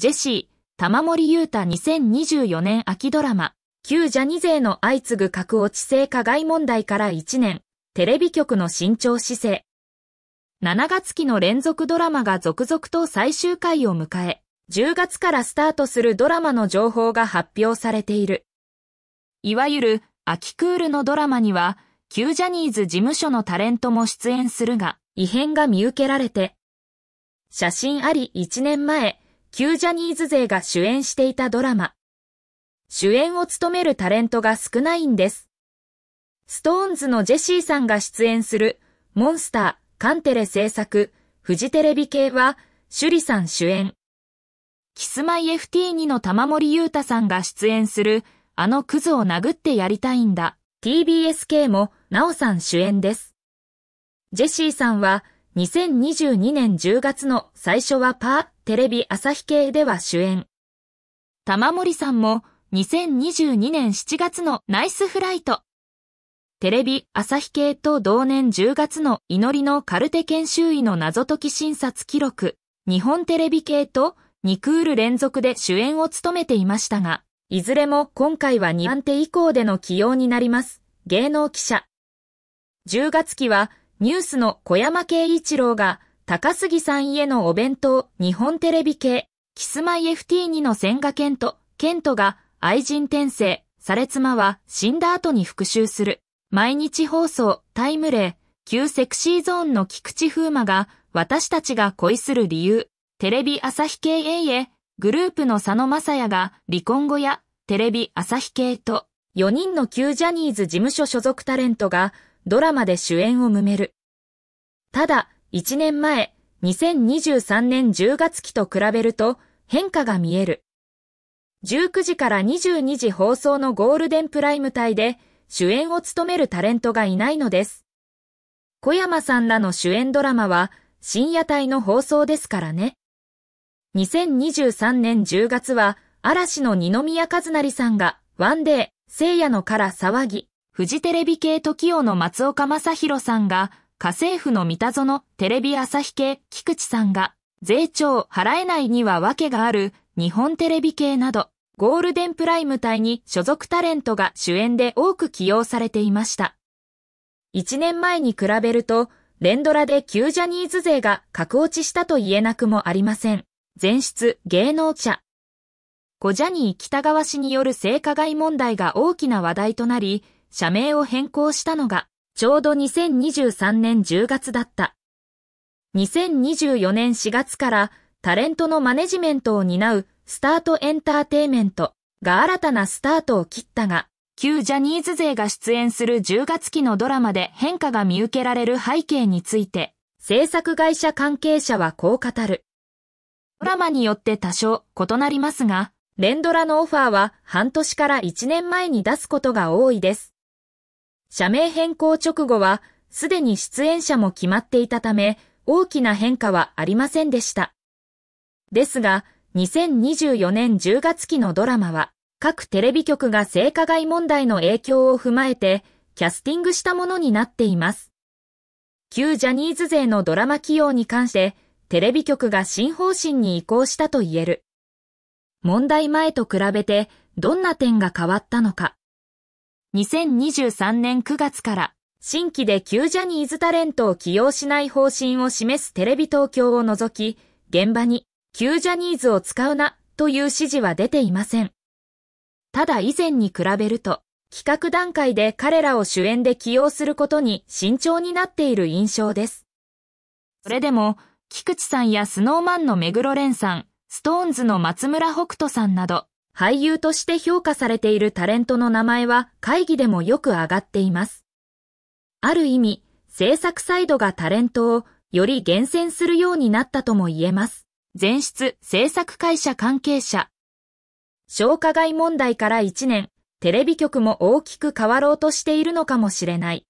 ジェシー、玉森裕太2024年秋ドラマ、旧ジャニ勢の相次ぐ核落ち性加害問題から1年、テレビ局の慎重姿勢。7月期の連続ドラマが続々と最終回を迎え、10月からスタートするドラマの情報が発表されている。いわゆる秋クールのドラマには、旧ジャニーズ事務所のタレントも出演するが、異変が見受けられて、写真あり1年前、旧ジャニーズ勢が主演していたドラマ。主演を務めるタレントが少ないんです。ストーンズのジェシーさんが出演する、モンスター、カンテレ制作、フジテレビ系は、シュリさん主演。キスマイ FT2 の玉森裕太さんが出演する、あのクズを殴ってやりたいんだ、t b s 系も、ナオさん主演です。ジェシーさんは、2022年10月の最初はパーテレビ朝日系では主演。玉森さんも2022年7月のナイスフライト。テレビ朝日系と同年10月の祈りのカルテ研修医の謎解き診察記録。日本テレビ系と2クール連続で主演を務めていましたが、いずれも今回は2番手以降での起用になります。芸能記者。10月期はニュースの小山慶一郎が高杉さん家のお弁当、日本テレビ系、キスマイ FT2 の千賀健人、健人が愛人転生、され妻は死んだ後に復讐する。毎日放送、タイムレー、旧セクシーゾーンの菊池風磨が私たちが恋する理由、テレビ朝日系 A へ、グループの佐野正也が離婚後やテレビ朝日系と4人の旧ジャニーズ事務所所属タレントがドラマで主演を埋める。ただ、1年前、2023年10月期と比べると変化が見える。19時から22時放送のゴールデンプライム帯で主演を務めるタレントがいないのです。小山さんらの主演ドラマは深夜帯の放送ですからね。2023年10月は嵐の二宮和成さんがワンデー、聖夜のから騒ぎ、フジテレビ系時代の松岡正宏さんが家政婦の三田園テレビ朝日系菊池さんが、税調払えないには訳がある日本テレビ系など、ゴールデンプライム隊に所属タレントが主演で多く起用されていました。1年前に比べると、連ドラで旧ジャニーズ勢が格落ちしたと言えなくもありません。全出芸能茶。小ジャニー北川氏による性加害問題が大きな話題となり、社名を変更したのが、ちょうど2023年10月だった。2024年4月からタレントのマネジメントを担うスタートエンターテイメントが新たなスタートを切ったが、旧ジャニーズ勢が出演する10月期のドラマで変化が見受けられる背景について、制作会社関係者はこう語る。ドラマによって多少異なりますが、連ドラのオファーは半年から1年前に出すことが多いです。社名変更直後は、すでに出演者も決まっていたため、大きな変化はありませんでした。ですが、2024年10月期のドラマは、各テレビ局が性加害問題の影響を踏まえて、キャスティングしたものになっています。旧ジャニーズ勢のドラマ起用に関して、テレビ局が新方針に移行したと言える。問題前と比べて、どんな点が変わったのか。2023年9月から新規で旧ジャニーズタレントを起用しない方針を示すテレビ東京を除き、現場に旧ジャニーズを使うなという指示は出ていません。ただ以前に比べると、企画段階で彼らを主演で起用することに慎重になっている印象です。それでも、菊池さんやスノーマンの目黒蓮さん、ストーンズの松村北斗さんなど、俳優として評価されているタレントの名前は会議でもよく上がっています。ある意味、制作サイドがタレントをより厳選するようになったとも言えます。前出制作会社関係者。消化外問題から1年、テレビ局も大きく変わろうとしているのかもしれない。